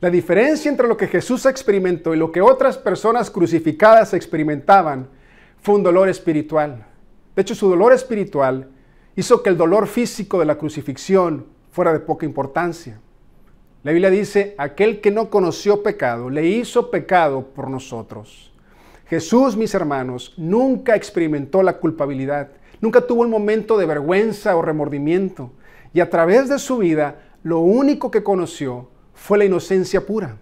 La diferencia entre lo que Jesús experimentó y lo que otras personas crucificadas experimentaban fue un dolor espiritual. De hecho, su dolor espiritual hizo que el dolor físico de la crucifixión fuera de poca importancia. La Biblia dice, aquel que no conoció pecado, le hizo pecado por nosotros. Jesús, mis hermanos, nunca experimentó la culpabilidad, nunca tuvo un momento de vergüenza o remordimiento. Y a través de su vida, lo único que conoció fue la inocencia pura.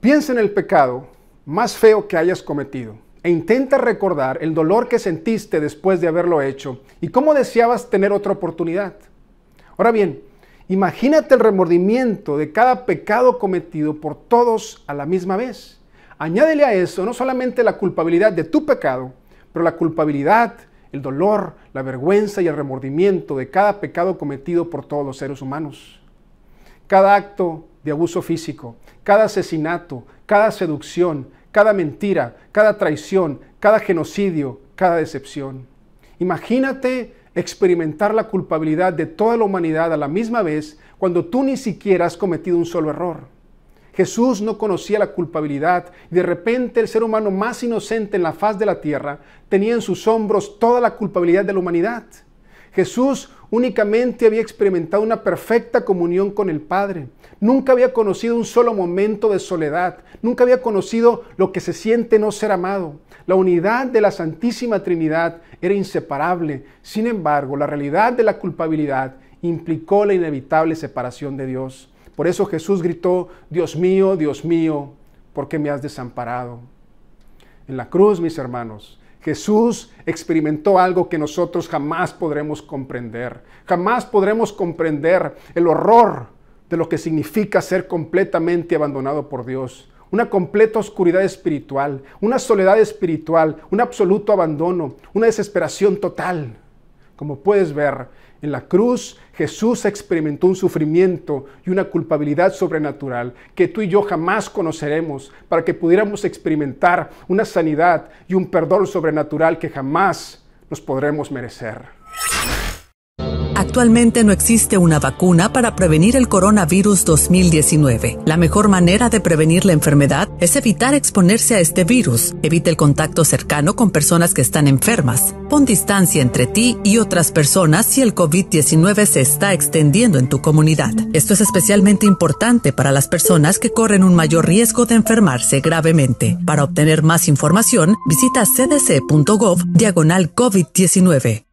Piensa en el pecado más feo que hayas cometido e intenta recordar el dolor que sentiste después de haberlo hecho y cómo deseabas tener otra oportunidad. Ahora bien, imagínate el remordimiento de cada pecado cometido por todos a la misma vez. Añádele a eso no solamente la culpabilidad de tu pecado, pero la culpabilidad, el dolor, la vergüenza y el remordimiento de cada pecado cometido por todos los seres humanos. Cada acto de abuso físico, cada asesinato, cada seducción, cada mentira, cada traición, cada genocidio, cada decepción. Imagínate experimentar la culpabilidad de toda la humanidad a la misma vez cuando tú ni siquiera has cometido un solo error. Jesús no conocía la culpabilidad y de repente el ser humano más inocente en la faz de la tierra tenía en sus hombros toda la culpabilidad de la humanidad. Jesús únicamente había experimentado una perfecta comunión con el Padre. Nunca había conocido un solo momento de soledad. Nunca había conocido lo que se siente no ser amado. La unidad de la Santísima Trinidad era inseparable. Sin embargo, la realidad de la culpabilidad implicó la inevitable separación de Dios. Por eso Jesús gritó, Dios mío, Dios mío, ¿por qué me has desamparado? En la cruz, mis hermanos, Jesús experimentó algo que nosotros jamás podremos comprender. Jamás podremos comprender el horror de lo que significa ser completamente abandonado por Dios. Una completa oscuridad espiritual, una soledad espiritual, un absoluto abandono, una desesperación total. Como puedes ver, en la cruz Jesús experimentó un sufrimiento y una culpabilidad sobrenatural que tú y yo jamás conoceremos para que pudiéramos experimentar una sanidad y un perdón sobrenatural que jamás nos podremos merecer. Actualmente no existe una vacuna para prevenir el coronavirus 2019. La mejor manera de prevenir la enfermedad es evitar exponerse a este virus. Evite el contacto cercano con personas que están enfermas. Pon distancia entre ti y otras personas si el COVID-19 se está extendiendo en tu comunidad. Esto es especialmente importante para las personas que corren un mayor riesgo de enfermarse gravemente. Para obtener más información, visita cdc.gov diagonal COVID-19.